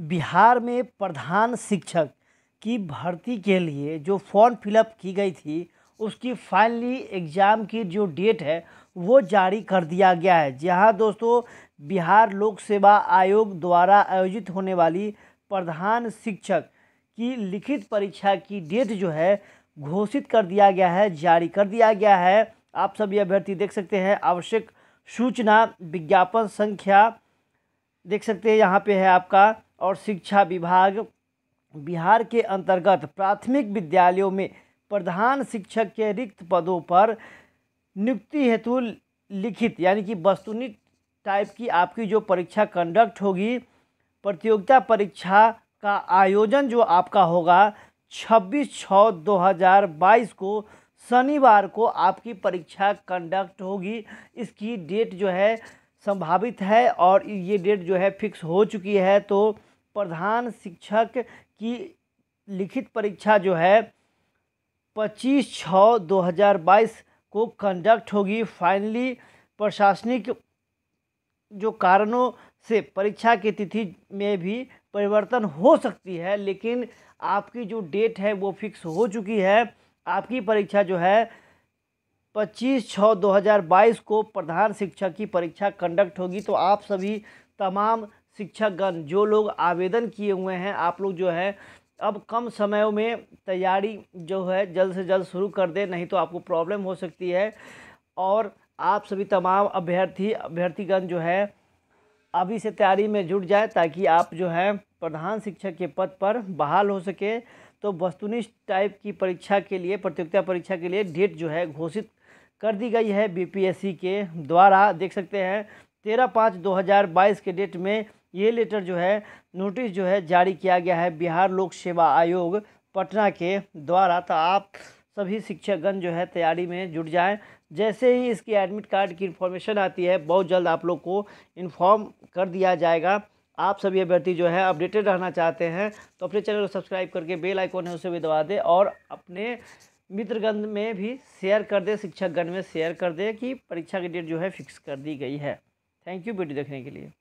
बिहार में प्रधान शिक्षक की भर्ती के लिए जो फॉर्म फिलअप की गई थी उसकी फाइनली एग्ज़ाम की जो डेट है वो जारी कर दिया गया है जहां दोस्तों बिहार लोक सेवा आयोग द्वारा आयोजित होने वाली प्रधान शिक्षक की लिखित परीक्षा की डेट जो है घोषित कर दिया गया है जारी कर दिया गया है आप सभी अभ्यर्थी देख सकते हैं आवश्यक सूचना विज्ञापन संख्या देख सकते हैं यहाँ पे है आपका और शिक्षा विभाग बिहार के अंतर्गत प्राथमिक विद्यालयों में प्रधान शिक्षक के रिक्त पदों पर नियुक्ति हेतु लिखित यानी कि वस्तुनिक टाइप की आपकी जो परीक्षा कंडक्ट होगी प्रतियोगिता परीक्षा का आयोजन जो आपका होगा 26 छः 2022 को शनिवार को आपकी परीक्षा कंडक्ट होगी इसकी डेट जो है संभावित है और ये डेट जो है फिक्स हो चुकी है तो प्रधान शिक्षक की लिखित परीक्षा जो है 25 छः 2022 को कंडक्ट होगी फाइनली प्रशासनिक जो कारणों से परीक्षा की तिथि में भी परिवर्तन हो सकती है लेकिन आपकी जो डेट है वो फिक्स हो चुकी है आपकी परीक्षा जो है पच्चीस छः दो हज़ार बाईस को प्रधान शिक्षा की परीक्षा कंडक्ट होगी तो आप सभी तमाम शिक्षकगण जो लोग आवेदन किए हुए हैं आप लोग जो है अब कम समय में तैयारी जो है जल्द से जल्द शुरू कर दें नहीं तो आपको प्रॉब्लम हो सकती है और आप सभी तमाम अभ्यर्थी अभ्यर्थीगण जो है अभी से तैयारी में जुट जाए ताकि आप जो है प्रधान शिक्षक के पद पर बहाल हो सके तो वस्तुनिष्ठ टाइप की परीक्षा के लिए प्रतियोगिता परीक्षा के लिए डेट जो है घोषित कर दी गई है बीपीएससी के द्वारा देख सकते हैं तेरह पाँच दो हज़ार बाईस के डेट में ये लेटर जो है नोटिस जो है जारी किया गया है बिहार लोक सेवा आयोग पटना के द्वारा तो आप सभी शिक्षकगण जो है तैयारी में जुट जाएं जैसे ही इसकी एडमिट कार्ड की इन्फॉर्मेशन आती है बहुत जल्द आप लोग को इन्फॉर्म कर दिया जाएगा आप सभी अभ्यर्थी जो है अपडेटेड रहना चाहते हैं तो अपने चैनल को सब्सक्राइब करके बेल आइकॉन है उसे भी दबा दें और अपने मित्रगण में भी शेयर कर दे शिक्षकगण में शेयर कर दे कि परीक्षा की डेट जो है फिक्स कर दी गई है थैंक यू वीडियो देखने के लिए